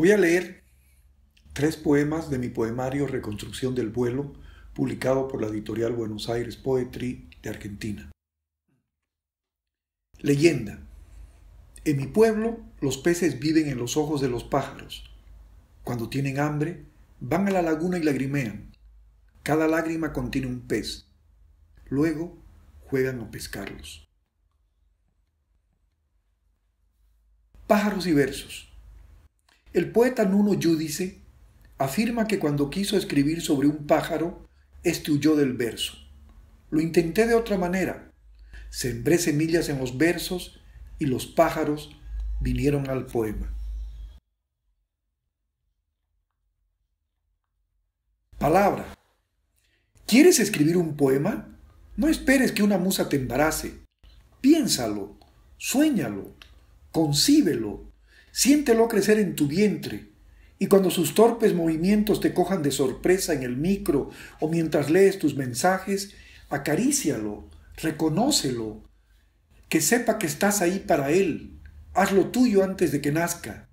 Voy a leer tres poemas de mi poemario Reconstrucción del vuelo, publicado por la editorial Buenos Aires Poetry de Argentina. Leyenda. En mi pueblo los peces viven en los ojos de los pájaros. Cuando tienen hambre, van a la laguna y lagrimean. Cada lágrima contiene un pez. Luego juegan a pescarlos. Pájaros y versos. El poeta Nuno Giudice afirma que cuando quiso escribir sobre un pájaro, este huyó del verso. Lo intenté de otra manera. Sembré semillas en los versos y los pájaros vinieron al poema. Palabra. ¿Quieres escribir un poema? No esperes que una musa te embarace. Piénsalo, suéñalo, concíbelo, Siéntelo crecer en tu vientre. Y cuando sus torpes movimientos te cojan de sorpresa en el micro o mientras lees tus mensajes, acarícialo, reconócelo, que sepa que estás ahí para él. Hazlo tuyo antes de que nazca.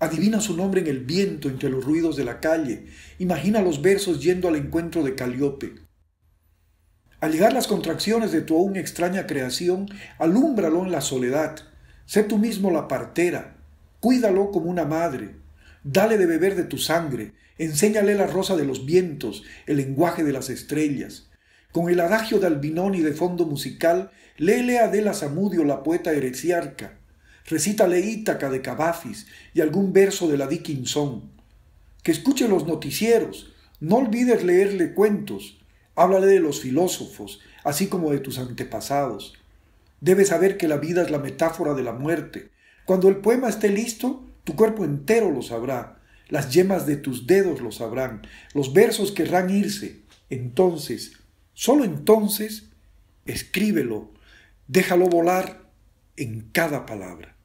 Adivina su nombre en el viento entre los ruidos de la calle. Imagina los versos yendo al encuentro de Caliope. Al llegar las contracciones de tu aún extraña creación, alúmbralo en la soledad. Sé tú mismo la partera, Cuídalo como una madre. Dale de beber de tu sangre. Enséñale la rosa de los vientos, el lenguaje de las estrellas. Con el adagio de albinón y de fondo musical, léele a Adela Zamudio, la poeta heresiarca. Recítale Ítaca de Cabafis y algún verso de la Dickinson. Que escuche los noticieros. No olvides leerle cuentos. Háblale de los filósofos, así como de tus antepasados. Debe saber que la vida es la metáfora de la muerte cuando el poema esté listo, tu cuerpo entero lo sabrá, las yemas de tus dedos lo sabrán, los versos querrán irse. Entonces, solo entonces, escríbelo, déjalo volar en cada palabra.